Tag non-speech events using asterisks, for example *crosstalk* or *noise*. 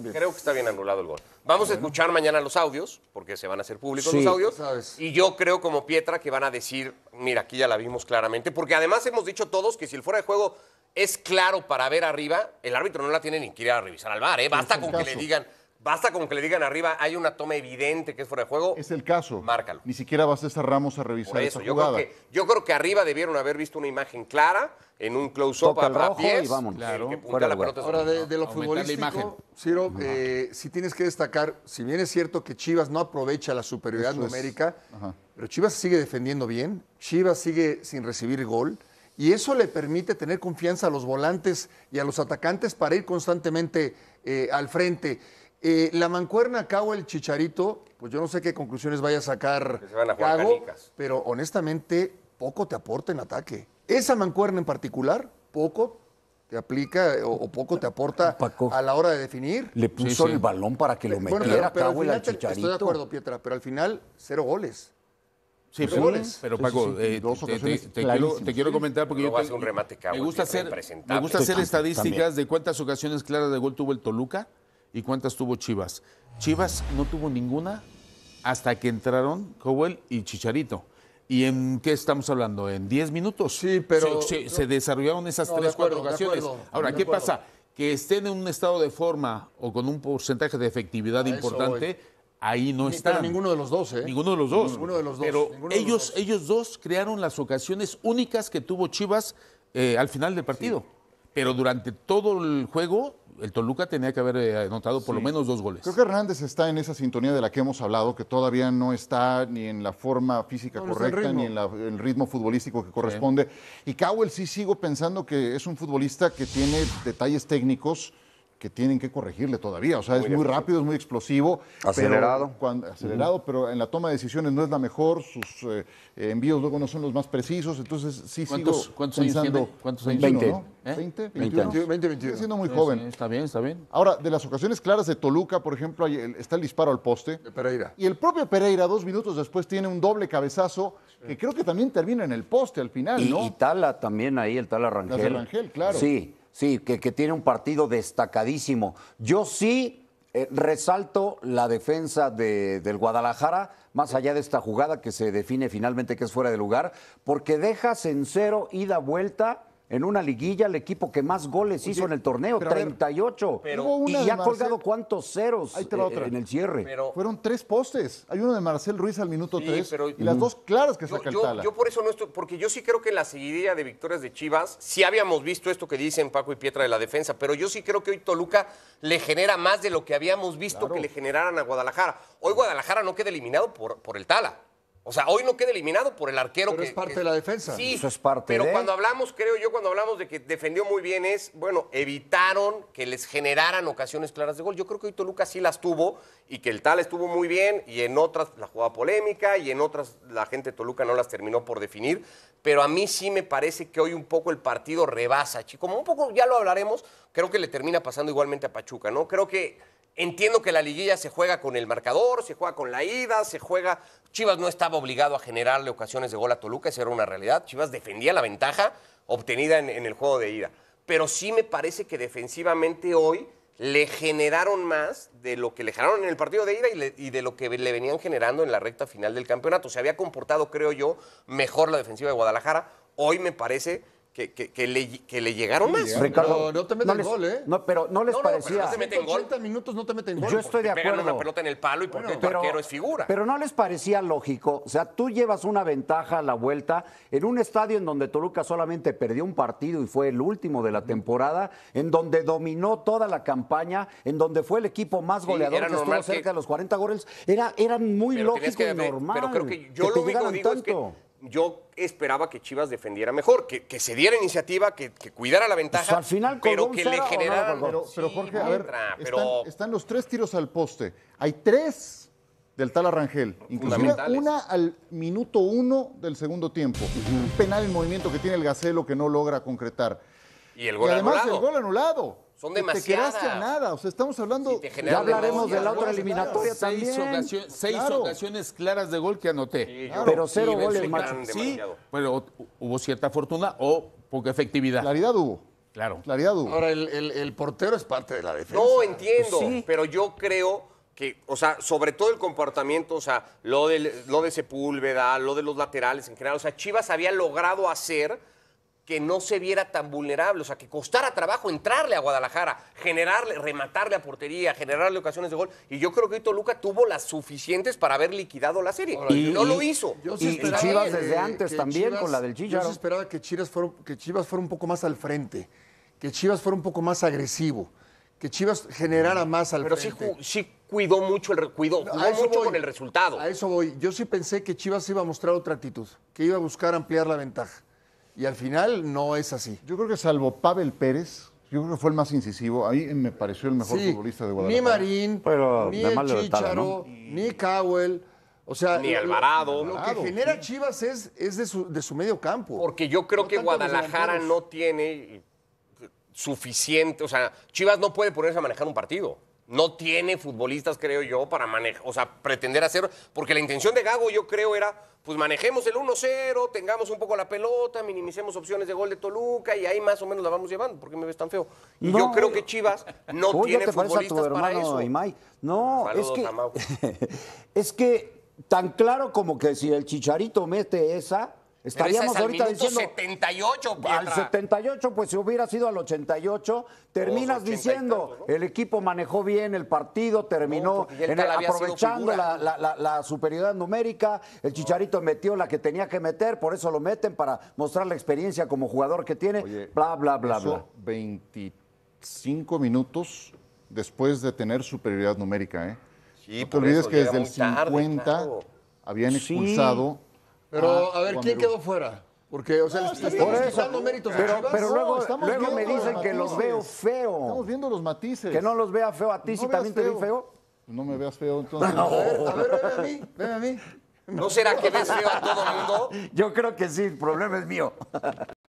Creo que está bien anulado el gol. Vamos a escuchar mañana los audios, porque se van a hacer públicos los audios. Y yo creo, como Pietra, que van a decir, mira, aquí ya la vimos claramente, porque además hemos dicho todos que si el fuera de juego es claro para ver arriba, el árbitro no la tiene ni que ir a revisar al bar, ¿eh? Basta con que le digan Basta con que le digan arriba, hay una toma evidente que es fuera de juego. Es el caso. Márcalo. Ni siquiera vas a estar Ramos a revisar eso, yo Creo que, arriba debieron haber visto una imagen clara en un close-up a pies, Claro. Que la pelota Ahora, de, lo futbolístico, Ciro, eh, si tienes que destacar, si bien es cierto que Chivas no aprovecha la superioridad numérica, pero Chivas sigue defendiendo bien, Chivas sigue sin recibir gol. Y eso le permite tener confianza a los volantes y a los atacantes para ir constantemente eh, al frente. Eh, la mancuerna Cabo el Chicharito, pues yo no sé qué conclusiones vaya a sacar pero honestamente poco te aporta en ataque. Esa mancuerna en particular, poco te aplica eh, o, poco te aporta a la hora de definir. Le puso el balón para que lo metiera Chicharito. Estoy de acuerdo, Pietra, pero al final cero goles. Sí, goles. pero Paco, eh, te, quiero, comentar porque yo me gusta hacer, estadísticas de cuántas ocasiones claras de gol tuvo el Toluca ¿Y cuántas tuvo Chivas? Chivas no tuvo ninguna hasta que entraron Cowell y Chicharito. ¿Y en qué estamos hablando? ¿En 10 minutos? Sí, pero... Se, desarrollaron esas tres, cuatro ocasiones. Ahora, ¿qué pasa? Que estén en un estado de forma o con un porcentaje de efectividad importante, ahí no están. ninguno de los dos, ¿eh? Ninguno de los dos. Ninguno de los dos. Pero ellos, dos. ellos dos crearon las ocasiones únicas que tuvo Chivas eh, al final del partido. Pero durante todo el juego el Toluca tenía que haber eh, anotado por lo menos dos goles. Creo que Hernández está en esa sintonía de la que hemos hablado, que todavía no está ni en la forma física correcta, ni en el ritmo futbolístico que corresponde. Y Cowell sí sigo pensando que es un futbolista que tiene detalles técnicos que tienen que corregirle todavía. O sea, es muy rápido, es muy explosivo. Acelerado. Pero acelerado, pero en la toma de decisiones no es la mejor, sus eh, envíos luego no son los más precisos, entonces sí sí sigo ¿cuántos pensando... Años ¿Cuántos años 20. ¿no? 20, 21. 20, 20, 21. siendo muy joven. Sí, está bien, está bien. Ahora, de las ocasiones claras de Toluca, por ejemplo, está el disparo al poste. De Pereira. Y el propio Pereira, dos minutos después, tiene un doble cabezazo que creo que también termina en el poste al final, y, ¿no? Y Tala también ahí, el Tala Rangel. El Tala Rangel, claro. Sí. Sí, que, tiene un partido destacadísimo. Yo sí eh, resalto la defensa del Guadalajara, más allá de esta jugada que se define finalmente que es fuera de lugar, porque deja en cero ida vuelta en una liguilla el equipo que más goles hizo en el torneo, 38. y ha colgado cuántos ceros eh, en el cierre. Fueron tres postes. Hay uno de Marcel Ruiz al minuto tres y las mm. dos claras que yo, saca el yo, Yo por eso no estoy, porque yo sí creo que en la seguidilla de victorias de Chivas sí habíamos visto esto que dicen Paco y Pietra de la defensa, pero yo sí creo que hoy Toluca le genera más de lo que habíamos visto que le generaran a Guadalajara. Hoy Guadalajara no queda eliminado por, por el Tala. O sea, hoy no queda eliminado por el arquero. Pero que, es parte de la defensa. Sí, eso es parte. Pero cuando hablamos, creo yo, cuando hablamos de que defendió muy bien es, bueno, evitaron que les generaran ocasiones claras de gol. Yo creo que hoy Toluca sí las tuvo y que el tal estuvo muy bien y en otras la jugada polémica y en otras la gente de Toluca no las terminó por definir. Pero a mí sí me parece que hoy un poco el partido rebasa, chico. Como un poco ya lo hablaremos, creo que le termina pasando igualmente a Pachuca, ¿no? Creo que Entiendo que la liguilla se juega con el marcador, se juega con la ida, se juega. Chivas no estaba obligado a generarle ocasiones de gol a Toluca, esa era una realidad. Chivas defendía la ventaja obtenida en, el juego de ida. Pero sí me parece que defensivamente hoy le generaron más de lo que le generaron en el partido de ida y, de lo que le venían generando en la recta final del campeonato. Se había comportado, creo yo, mejor la defensiva de Guadalajara. Hoy me parece que, le, que le llegaron más. Ricardo, no, no te meten no gol, ¿eh? No, pero no les parecía. No, te 80 minutos no te meten gol. Yo estoy de acuerdo. Pegan una pelota en el palo y porque es figura. Pero no les parecía lógico. O sea, tú llevas una ventaja a la vuelta en un estadio en donde Toluca solamente perdió un partido y fue el último de la temporada, en donde dominó toda la campaña, en donde fue el equipo más goleador que estuvo cerca de los 40 goles. Era, muy lógico y normal. Pero creo que yo lo único digo es que yo esperaba que Chivas defendiera mejor, que, se diera iniciativa, que, cuidara la ventaja, pues al final, pero que le generara... pero, Jorge, a ver, Están, los tres tiros al poste. Hay tres del tal Arrangel, inclusive una al minuto uno del segundo tiempo. Un penal el movimiento que tiene el Gacelo que no logra concretar. Y además, el gol anulado. Son demasiadas. Te quedaste nada. O sea, estamos hablando. ya hablaremos de la otra eliminatoria también. Seis, ocasiones claras de gol que anoté. Pero cero goles, macho. Sí, pero hubo cierta fortuna o poca efectividad. Claridad hubo. Claro. Claridad hubo. Ahora, el, portero es parte de la defensa. No, entiendo. Pero yo creo que, o sea, sobre todo el comportamiento, o sea, lo, lo de Sepúlveda, lo de los laterales en general, o sea, Chivas había logrado hacer que no se viera tan vulnerable, o sea, que costara trabajo entrarle a Guadalajara, generarle, rematarle a portería, generarle ocasiones de gol. Y yo creo que hoy Toluca tuvo las suficientes para haber liquidado la serie. y, no lo hizo. y, Chivas desde antes también, con la del Yo esperaba que Chivas, fuera, que Chivas fuera un poco más al frente, que Chivas fuera un poco más agresivo, que Chivas generara más al frente. Pero sí, cuidó mucho, el, cuidó, mucho con el resultado. A eso voy. Yo sí pensé que Chivas iba a mostrar otra actitud, que iba a buscar ampliar la ventaja y al final no es así. Yo creo que salvo Pavel Pérez, yo creo que fue el más incisivo. Ahí me pareció el mejor futbolista de Guadalajara. Ni Marín, Pero ni el Chicharo, ni Cowell. O sea, ni Alvarado. Lo, que genera Chivas es, es de, su, medio campo. Porque yo creo que Guadalajara no tiene suficiente. O sea, Chivas no puede ponerse a manejar un partido. No tiene futbolistas, creo yo, para manejar, o sea, pretender hacer, porque la intención de Gago yo creo era, pues manejemos el 1-0, tengamos un poco la pelota, minimicemos opciones de gol de Toluca y ahí más o menos la vamos llevando, porque me ves tan feo. Y yo creo que Chivas no tiene futbolistas a para eso. No, es que *laughs* es que tan claro como que si el Chicharito mete esa, Estaríamos ahorita diciendo 78, al 78, pues si hubiera sido al 88, terminas diciendo el equipo manejó bien el partido, terminó aprovechando la, superioridad numérica, el Chicharito metió la que tenía que meter, por eso lo meten para mostrar la experiencia como jugador que tiene, bla bla bla bla. 25 minutos después de tener superioridad numérica, ¿eh? Sí, no te olvides que desde el 50 habían expulsado pero ah, a, ver, ¿quién quedó fuera? Porque, o sea, no, les méritos pero, luego, me dicen que los veo feo. Estamos viendo los matices. Que no los vea feo a ti, si también te vi feo. No me veas feo, entonces. *laughs* A ver, a ver, a mí, ven a mí. ¿No será que ves feo a todo el mundo? *laughs* Yo creo que sí, el problema es mío. *laughs*